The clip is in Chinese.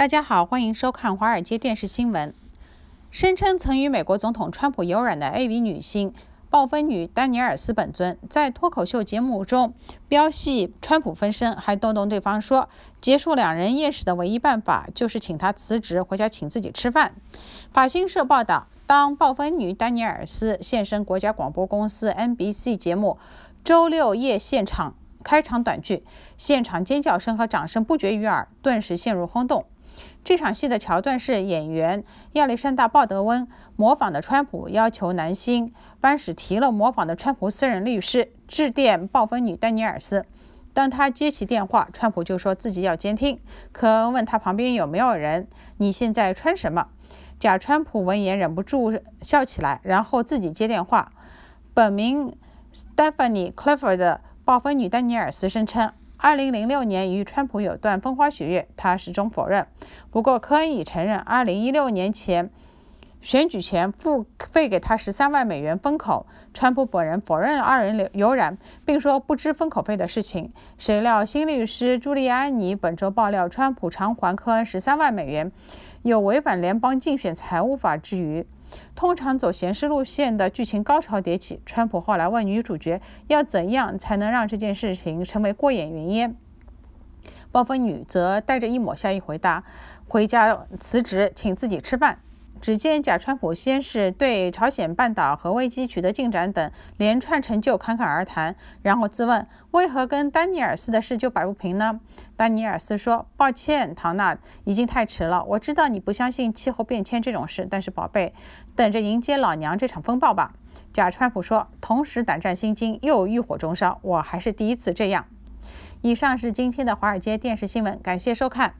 大家好，欢迎收看《华尔街电视新闻》。声称曾与美国总统川普有染的 AV 女星暴风女丹尼尔斯本尊，在脱口秀节目中飙戏川普分身，还逗弄对方说：“结束两人夜史的唯一办法就是请他辞职，回家请自己吃饭。”法新社报道，当暴风女丹尼尔斯现身国家广播公司 NBC 节目周六夜现场开场短剧，现场尖叫声和掌声不绝于耳，顿时陷入轰动。这场戏的桥段是演员亚历山大·鲍德温模仿的川普要求男星班史提了模仿的川普私人律师致电暴风女丹尼尔斯。当他接起电话，川普就说自己要监听，可问他旁边有没有人，你现在穿什么。假川普闻言忍不住笑起来，然后自己接电话。本名 Stephanie c l i f f o r 的暴风女丹尼尔斯声称。2006年与川普有段风花雪月，他始终否认。不过科恩已承认，2016年前。选举前付费给他十三万美元封口，川普本人否认二人有有染，并说不知封口费的事情。谁料新律师朱利安尼本周爆料，川普偿还科恩十三万美元，有违反联邦竞选财务法之余，通常走闲事路线的剧情高潮迭起。川普后来问女主角要怎样才能让这件事情成为过眼云烟，暴风女则带着一抹笑意回答：“回家辞职，请自己吃饭。”只见贾川普先是对朝鲜半岛核危机取得进展等连串成就侃侃而谈，然后自问为何跟丹尼尔斯的事就摆不平呢？丹尼尔斯说：“抱歉，唐纳，已经太迟了。我知道你不相信气候变迁这种事，但是宝贝，等着迎接老娘这场风暴吧。”贾川普说，同时胆战心惊又欲火中烧，我还是第一次这样。以上是今天的华尔街电视新闻，感谢收看。